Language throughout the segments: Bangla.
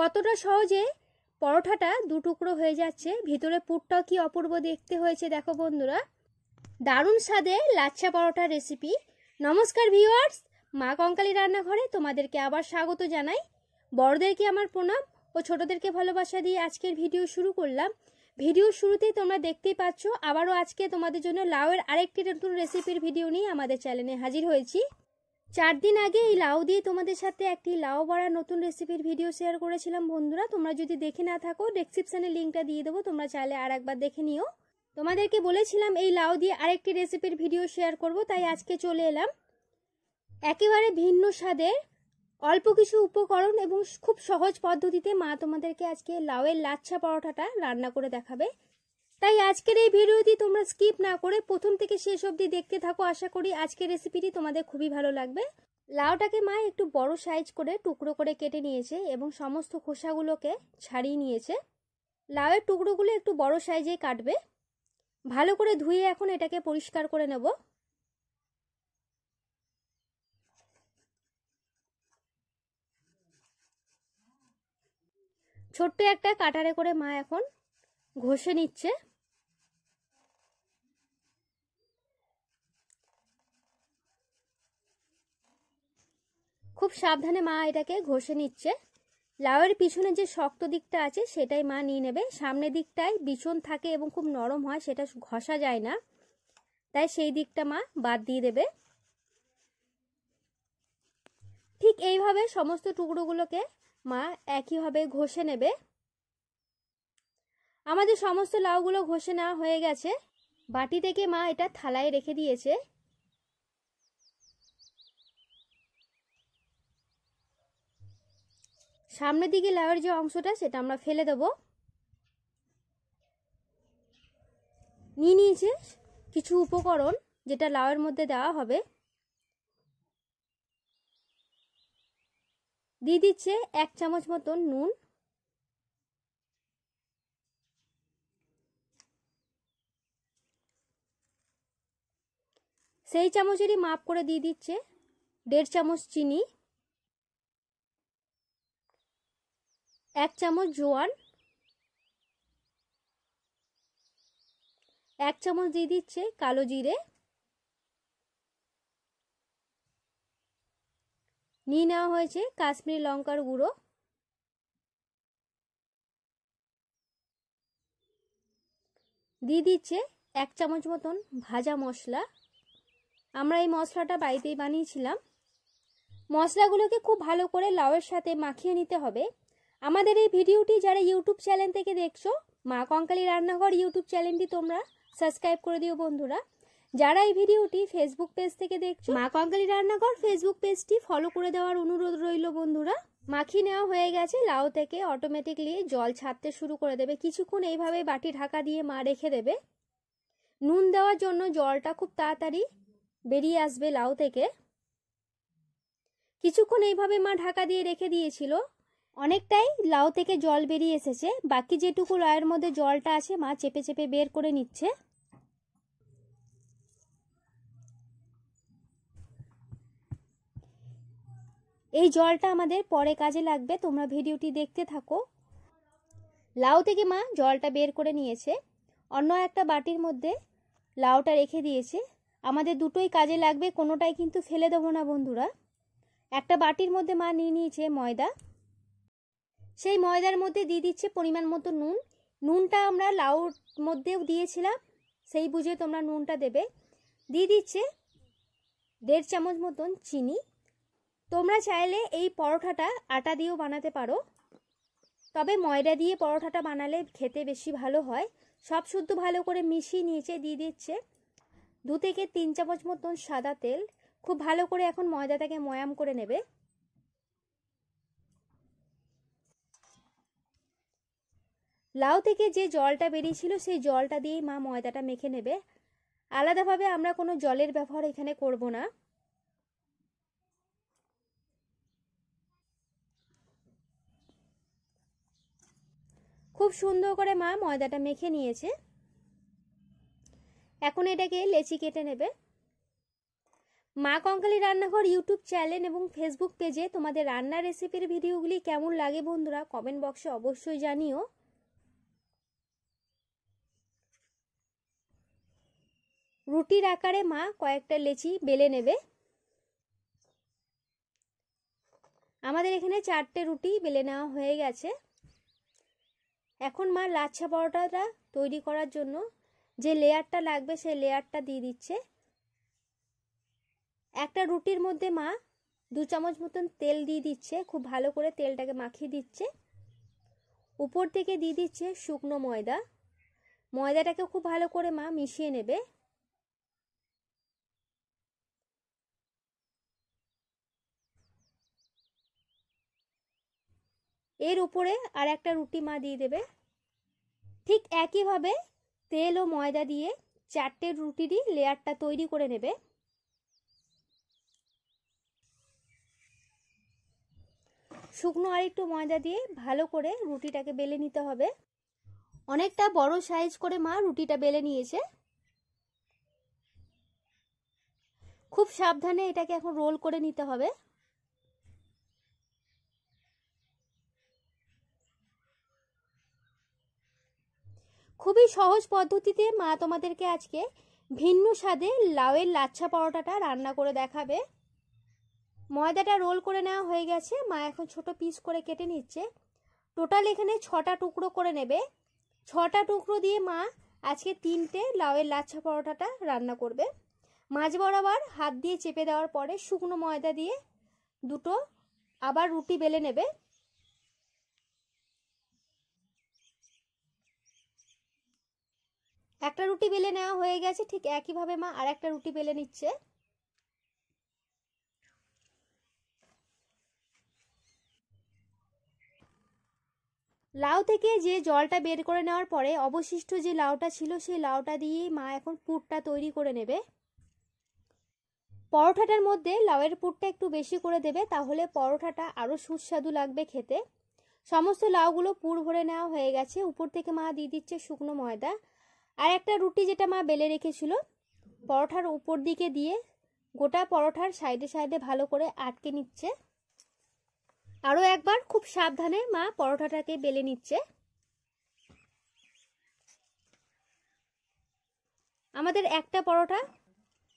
কতটা সহজে পরোঠাটা দু টুকরো হয়ে যাচ্ছে ভিতরে পুরটাও কি অপূর্ব দেখতে হয়েছে দেখো বন্ধুরা দারুণ স্বাদে লাচ্ছা পরোটার রেসিপি নমস্কার ভিউয়ার্স মা কঙ্কালি রান্নাঘরে তোমাদেরকে আবার স্বাগত জানাই বড়দেরকে আমার প্রণাম ও ছোটদেরকে ভালোবাসা দিয়ে আজকের ভিডিও শুরু করলাম ভিডিও শুরুতেই তোমরা দেখতেই পাচ্ছ আবারও আজকে তোমাদের জন্য লাউয়ের আরেকটি নতুন রেসিপির ভিডিও নিয়ে আমাদের চ্যানেলে হাজির হয়েছি চার দিন আগে এই লাউ দিয়ে তোমাদের সাথে একটি লাউ বাড়া নতুন রেসিপির ভিডিও শেয়ার করেছিলাম বন্ধুরা তোমরা যদি দেখে না থাকো ডেসক্রিপশানে লিঙ্কটা দিয়ে দেবো তোমরা চাইলে আর একবার দেখে নিও তোমাদেরকে বলেছিলাম এই লাউ দিয়ে আরেকটি রেসিপির ভিডিও শেয়ার করব তাই আজকে চলে এলাম একেবারে ভিন্ন স্বাদের অল্প কিছু উপকরণ এবং খুব সহজ পদ্ধতিতে মা তোমাদেরকে আজকে লাউয়ের লাচ্ছা পরোটাটা রান্না করে দেখাবে তাই আজকের এই ভিডিওটি তোমরা স্কিপ না করে প্রথম থেকে শেষ অবধি দেখতে থাকো আশা করি আজকের রেসিপিটি তোমাদের খুবই ভালো লাগবে লাউটাকে মা একটু বড় সাইজ করে টুকরো করে কেটে নিয়েছে এবং সমস্ত খোসাগুলোকে ছাড়িয়ে নিয়েছে লাউয়ের টুকরোগুলো একটু বড় সাইজে কাটবে ভালো করে ধুয়ে এখন এটাকে পরিষ্কার করে নেব ছোট্ট একটা কাটারে করে মা এখন ঘষে নিচ্ছে খুব সাবধানে মা এটাকে ঘষে নিচ্ছে লাউয়ের পিছনে যে শক্ত দিকটা আছে সেটাই মা নিয়ে নেবে সামনের দিকটায় বিছন থাকে এবং খুব নরম হয় সেটা ঘষা যায় না তাই সেই দিকটা মা বাদ দিয়ে দেবে ঠিক এইভাবে সমস্ত টুকরোগুলোকে মা একইভাবে ঘষে নেবে আমাদের সমস্ত লাউগুলো ঘষে নেওয়া হয়ে গেছে বাটি থেকে মা এটা থালায় রেখে দিয়েছে সামনের দিকে লাউয়ের যে অংশটা সেটা আমরা ফেলে দেব নিয়ে নিয়েছে কিছু উপকরণ যেটা লাউয়ের মধ্যে দেওয়া হবে দিয়ে দিচ্ছে এক চামচ মতন নুন সেই চামচেরই মাপ করে দিয়ে দিচ্ছে দেড় চামচ চিনি এক চামচ জোয়ান এক চামচ দিয়ে দিচ্ছে কালো জিরে নিয়ে নেওয়া হয়েছে কাশ্মীরি লঙ্কার গুঁড়ো দিয়ে দিচ্ছে এক চামচ মতন ভাজা মশলা আমরা এই মশলাটা বাড়িতেই বানিয়েছিলাম মশলাগুলোকে খুব ভালো করে লাউয়ের সাথে মাখিয়ে নিতে হবে আমাদের এই ভিডিওটি যারা ইউটিউব চ্যানেল থেকে দেখছো মা কঙ্কালি রান্নাঘর ইউটিউব চ্যানেলটি তোমরা সাবস্ক্রাইব করে দিও বন্ধুরা যারা এই ভিডিওটি ফেসবুক পেজ থেকে দেখছো মা কঙ্কালি রান্নাঘর ফেসবুক পেজটি ফলো করে দেওয়ার অনুরোধ রইল বন্ধুরা মাখি নেওয়া হয়ে গেছে লাউ থেকে অটোমেটিকলি জল ছাড়তে শুরু করে দেবে কিছুক্ষণ এইভাবে বাটি ঢাকা দিয়ে মা রেখে দেবে নুন দেওয়ার জন্য জলটা খুব তাড়াতাড়ি বেরিয়ে আসবে লাউ থেকে কিছুক্ষণ এইভাবে মা ঢাকা দিয়ে রেখে দিয়েছিল অনেকটাই লাউ থেকে জল বেরিয়ে এসেছে বাকি যেটুকু লাউয়ের মধ্যে জলটা আছে মা চেপে চেপে বের করে নিচ্ছে এই জলটা আমাদের পরে কাজে লাগবে তোমরা ভিডিওটি দেখতে থাকো লাউ থেকে মা জলটা বের করে নিয়েছে অন্য একটা বাটির মধ্যে লাউটা রেখে দিয়েছে আমাদের দুটোই কাজে লাগবে কোনোটাই কিন্তু ফেলে দেবো না বন্ধুরা একটা বাটির মধ্যে মা নিয়ে নিয়েছে ময়দা সেই ময়দার মধ্যে দিয়ে দিচ্ছে পরিমাণ মতো নুন নুনটা আমরা লাউর মধ্যেও দিয়েছিলাম সেই বুঝে তোমরা নুনটা দেবে দিয়ে দিচ্ছে দেড় চামচ মতন চিনি তোমরা চাইলে এই পরোঠাটা আটা দিয়েও বানাতে পারো তবে ময়দা দিয়ে পরোঠাটা বানালে খেতে বেশি ভালো হয় সব শুদ্ধ ভালো করে মিশিয়ে নিয়েছে দিয়ে দিচ্ছে দু থেকে তিন চামচ মতন সাদা তেল খুব ভালো করে এখন ময়দাটাকে ময়াম করে নেবে লাউ থেকে যে জলটা বেরিয়েছিল সেই জলটা দিয়েই মা ময়দাটা মেখে নেবে আলাদাভাবে আমরা কোনো জলের ব্যবহার এখানে করব না খুব সুন্দর করে মা ময়দাটা মেখে নিয়েছে এখন এটাকে লেচি কেটে নেবে মা কঙ্কালি রান্নাঘর ইউটিউব চ্যানেল এবং ফেসবুক পেজে তোমাদের রান্নার রেসিপির ভিডিওগুলি কেমন লাগে বন্ধুরা কমেন্ট বক্সে অবশ্যই জানিও রুটির আকারে মা কয়েকটা লেচি বেলে নেবে আমাদের এখানে চারটে রুটি বেলে নেওয়া হয়ে গেছে এখন মা লাচ্ছা পরোটাটা তৈরি করার জন্য যে লেয়ারটা লাগবে সেই লেয়ারটা দিয়ে দিচ্ছে একটা রুটির মধ্যে মা দু চামচ মতন তেল দিয়ে দিচ্ছে খুব ভালো করে তেলটাকে মাখিয়ে দিচ্ছে উপর থেকে দিয়ে দিচ্ছে শুকনো ময়দা ময়দাটাকে খুব ভালো করে মা মিশিয়ে নেবে এর উপরে আর একটা রুটি মা দিয়ে দেবে ঠিক একইভাবে তেল ও ময়দা দিয়ে চারটে রুটিরই লেয়ারটা তৈরি করে নেবে শুকনো আর একটু ময়দা দিয়ে ভালো করে রুটিটাকে বেলে নিতে হবে অনেকটা বড় সাইজ করে মা রুটিটা বেলে নিয়েছে খুব সাবধানে এটাকে এখন রোল করে নিতে হবে খুবই সহজ পদ্ধতিতে মা তোমাদেরকে আজকে ভিন্ন স্বাদে লাউয়ের লাচ্ছা পরোটাটা রান্না করে দেখাবে ময়দাটা রোল করে নেওয়া হয়ে গেছে মা এখন ছোট পিস করে কেটে নিচ্ছে টোটাল এখানে ছটা টুকরো করে নেবে ছটা টুকরো দিয়ে মা আজকে তিনটে লাউয়ের লাচ্ছা পরোটাটা রান্না করবে মাঝ বরাবর হাত দিয়ে চেপে দেওয়ার পরে শুকনো ময়দা দিয়ে দুটো আবার রুটি বেলে নেবে একটা রুটি বেলে নেওয়া হয়ে গেছে ঠিক একইভাবে মা আর একটা রুটি বেলে নিচ্ছে লাউ থেকে যে জলটা বের করে নেওয়ার পরে অবশিষ্ট যে লাউটা ছিল সেই লাউটা দিয়ে মা এখন পুরটা তৈরি করে নেবে পরোঠাটার মধ্যে লাউয়ের পুরটা একটু বেশি করে দেবে তাহলে পরোটাটা আরও সুস্বাদু লাগবে খেতে সমস্ত লাউগুলো পুর ভরে নেওয়া হয়ে গেছে উপর থেকে মা দিয়ে দিচ্ছে শুকনো ময়দা আর একটা রুটি যেটা মা বেলে রেখেছিল পরোঠার উপর দিকে দিয়ে গোটা পরোঠার সাইডে সাইডে ভালো করে আটকে নিচ্ছে আরও একবার খুব সাবধানে মা পরোঠাটাকে বেলে নিচ্ছে আমাদের একটা পরোটা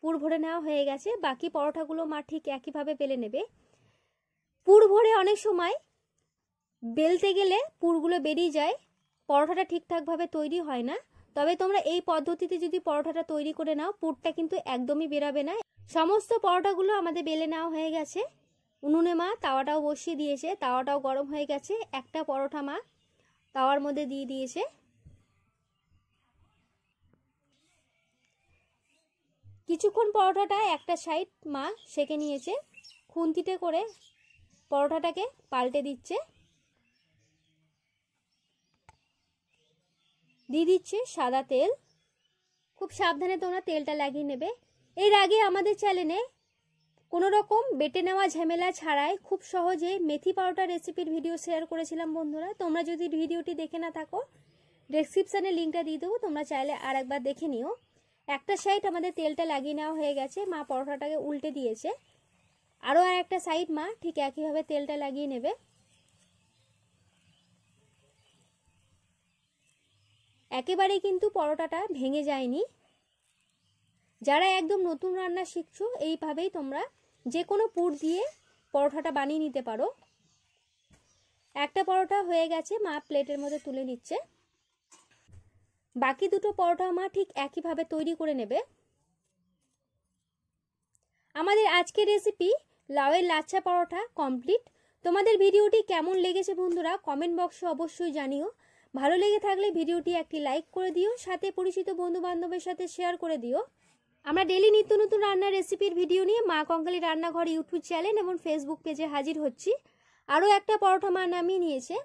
পুর ভরে নেওয়া হয়ে গেছে বাকি পরোটাগুলো মা ঠিক একইভাবে বেলে নেবে পুর ভরে অনেক সময় বেলতে গেলে পুরগুলো বেরিয়ে যায় পরোটাটা ঠিকঠাকভাবে তৈরি হয় না তবে তোমরা এই পদ্ধতিতে যদি পরোটাটা তৈরি করে নাও পুরটা কিন্তু একদমই বেরাবে না সমস্ত পরোটাগুলো আমাদের বেলে নেওয়া হয়ে গেছে উনুনে মা তাওয়াটাও বসিয়ে দিয়েছে তাওয়াটাও গরম হয়ে গেছে একটা পরোটা মা তাওয়ার মধ্যে দিয়ে দিয়েছে কিছুক্ষণ পরোটাটা একটা সাইড মা সেকে নিয়েছে খুন্তিতে করে পরোটাটাকে পাল্টে দিচ্ছে দিয়ে দিচ্ছে সাদা তেল খুব সাবধানে তোমরা তেলটা লাগিয়ে নেবে এর আগে আমাদের চ্যানেলে কোনো রকম বেটে নেওয়া ঝামেলা ছাড়াই খুব সহজে মেথি পাউডার রেসিপির ভিডিও শেয়ার করেছিলাম বন্ধুরা তোমরা যদি ভিডিওটি দেখে না থাকো ডেসক্রিপশানে লিঙ্কটা দিয়ে দেবো তোমরা চাইলে আর একবার দেখে নিও একটা সাইড আমাদের তেলটা লাগিয়ে নেওয়া হয়ে গেছে মা পরোটাটাকে উল্টে দিয়েছে আরও আর একটা সাইড মা ঠিক একইভাবে তেলটা লাগিয়ে নেবে একেবারে কিন্তু পরোটাটা ভেঙে যায়নি যারা একদম নতুন রান্না শিখছো এইভাবেই তোমরা যে কোনো পুর দিয়ে পরোটাটা বানিয়ে নিতে পারো একটা পরোটা হয়ে গেছে মা প্লেটের মধ্যে তুলে নিচ্ছে বাকি দুটো পরোটা মা ঠিক একইভাবে তৈরি করে নেবে আমাদের আজকের রেসিপি লাউয়ের লাচ্ছা পরোটা কমপ্লিট তোমাদের ভিডিওটি কেমন লেগেছে বন্ধুরা কমেন্ট বক্সে অবশ্যই জানিও ভালো লেগে থাকলে ভিডিওটি একটি লাইক করে দিও সাথে পরিচিত বন্ধু বান্ধবের সাথে শেয়ার করে দিও আমরা ডেলি নিত্য নতুন রান্নার রেসিপির ভিডিও নিয়ে মা কঙ্কালি রান্নাঘর ইউটিউব চ্যানেল এবং ফেসবুক পেজে হাজির হচ্ছি আরও একটা পরোটা মা নামিয়ে নিয়েছে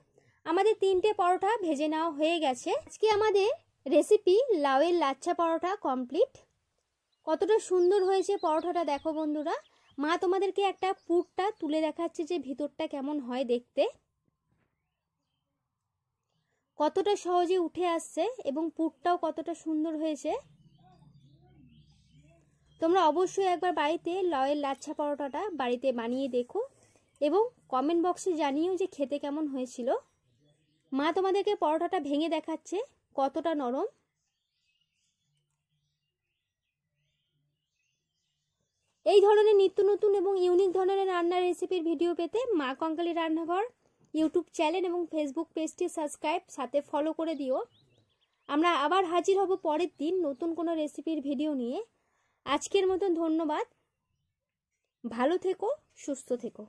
আমাদের তিনটে পরোটা ভেজে নেওয়া হয়ে গেছে আজকে আমাদের রেসিপি লাউয়ের লাচ্ছা পরোটা কমপ্লিট কতটা সুন্দর হয়েছে পরোটাটা দেখো বন্ধুরা মা তোমাদেরকে একটা পুরটা তুলে দেখাচ্ছে যে ভিতরটা কেমন হয় দেখতে কতটা সহজে উঠে আসছে এবং পুরটাও কতটা সুন্দর হয়েছে তোমরা অবশ্যই একবার বাড়িতে লয়ের লাচ্ছা পরোটাটা বাড়িতে বানিয়ে দেখো এবং কমেন্ট বক্সে জানিও যে খেতে কেমন হয়েছিল মা তোমাদেরকে পরোটাটা ভেঙে দেখাচ্ছে কতটা নরম এই ধরনের নিত্য নতুন এবং ইউনিক ধরনের রান্নার রেসিপির ভিডিও পেতে মা কঙ্কালি রান্নাঘর ইউটিউব চ্যানেল এবং ফেসবুক পেজটি সাবস্ক্রাইব সাথে ফলো করে দিও আমরা আবার হাজির হব পরের দিন নতুন কোনো রেসিপির ভিডিও নিয়ে আজকের মতন ধন্যবাদ ভালো থেকো সুস্থ থেকো